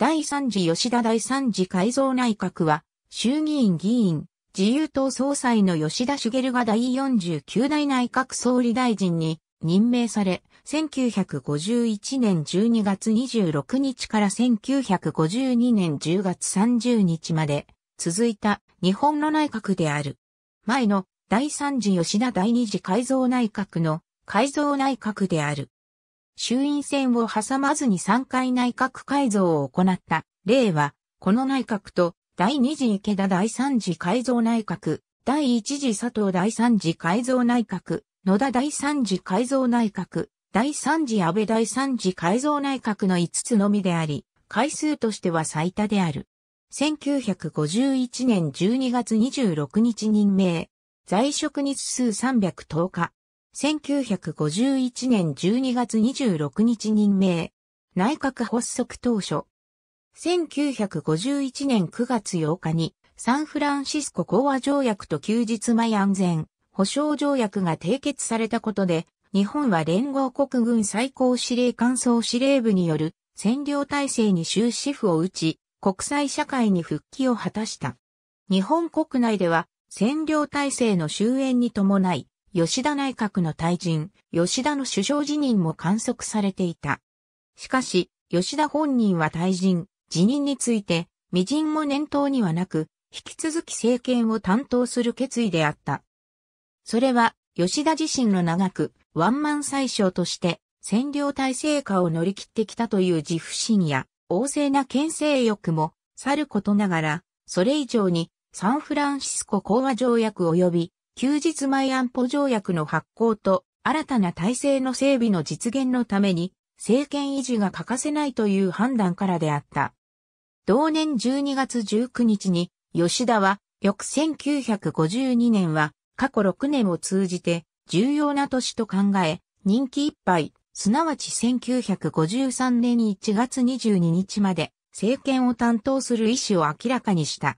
第3次吉田第3次改造内閣は、衆議院議員、自由党総裁の吉田茂が第49代内閣総理大臣に任命され、1951年12月26日から1952年10月30日まで続いた日本の内閣である。前の第3次吉田第2次改造内閣の改造内閣である。衆院選を挟まずに3回内閣改造を行った例は、この内閣と第2次池田第3次改造内閣、第1次佐藤第3次改造内閣、野田第3次改造内閣、第3次安倍第3次改造内閣の5つのみであり、回数としては最多である。1951年12月26日任命、在職日数310日、1951年12月26日任命。内閣発足当初。1951年9月8日にサンフランシスコ講和条約と休日前安全保障条約が締結されたことで、日本は連合国軍最高司令官総司令部による占領体制に終止符を打ち、国際社会に復帰を果たした。日本国内では占領体制の終焉に伴い、吉田内閣の退陣、吉田の首相辞任も観測されていた。しかし、吉田本人は退陣、辞任について、微塵も念頭にはなく、引き続き政権を担当する決意であった。それは、吉田自身の長く、ワンマン最小として、占領体制下を乗り切ってきたという自負心や、旺盛な牽制欲も、さることながら、それ以上に、サンフランシスコ講和条約及び、休日前安保条約の発行と新たな体制の整備の実現のために政権維持が欠かせないという判断からであった。同年12月19日に吉田は翌1952年は過去6年を通じて重要な年と考え任期いっぱい、すなわち1953年1月22日まで政権を担当する意思を明らかにした。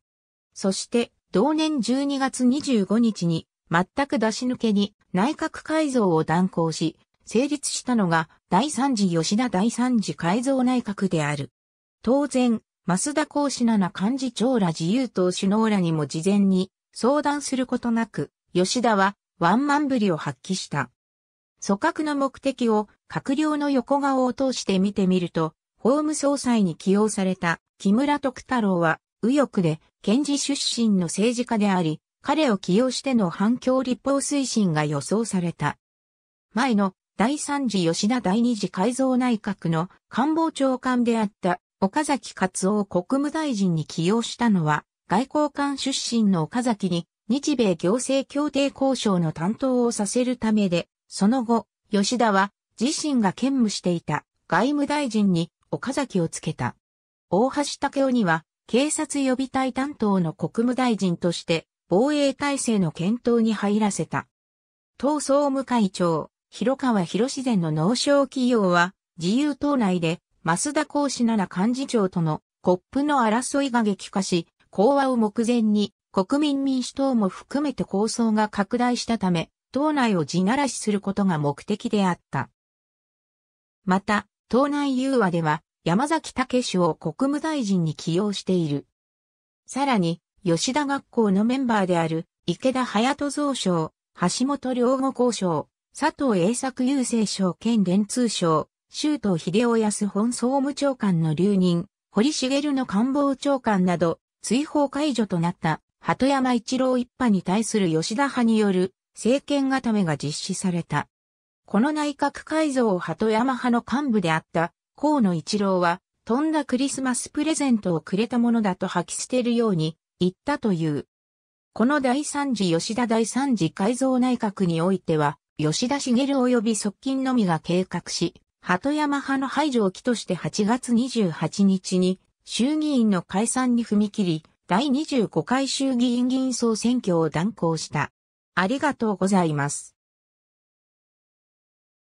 そして同年12月25日に全く出し抜けに内閣改造を断行し、成立したのが第三次吉田第三次改造内閣である。当然、増田孝志七幹事長ら自由党首脳らにも事前に相談することなく、吉田はワンマンぶりを発揮した。組閣の目的を閣僚の横顔を通して見てみると、法務総裁に起用された木村徳太郎は右翼で検事出身の政治家であり、彼を起用しての反共立法推進が予想された。前の第3次吉田第2次改造内閣の官房長官であった岡崎勝夫国務大臣に起用したのは外交官出身の岡崎に日米行政協定交渉の担当をさせるためで、その後、吉田は自身が兼務していた外務大臣に岡崎をつけた。大橋武雄には警察予備隊担当の国務大臣として防衛体制の検討に入らせた。党総務会長、広川博自然の農商企業は、自由党内で、増田講師奈ら幹事長とのコップの争いが激化し、講和を目前に国民民主党も含めて構想が拡大したため、党内を地ならしすることが目的であった。また、党内融和では、山崎武氏を国務大臣に起用している。さらに、吉田学校のメンバーである池田隼人蔵省、橋本良吾校省、佐藤栄作郵政省兼連通省、周東秀夫康本総務長官の留任、堀茂の官房長官など、追放解除となった鳩山一郎一派に対する吉田派による政権固めが実施された。この内閣改造を鳩山派の幹部であった河野一郎は、とんだクリスマスプレゼントをくれたものだと吐き捨てるように行ったという。この第三次吉田第三次改造内閣においては、吉田茂及び側近のみが計画し、鳩山派の排除を期として8月28日に衆議院の解散に踏み切り、第25回衆議院議員総選挙を断行した。ありがとうございます。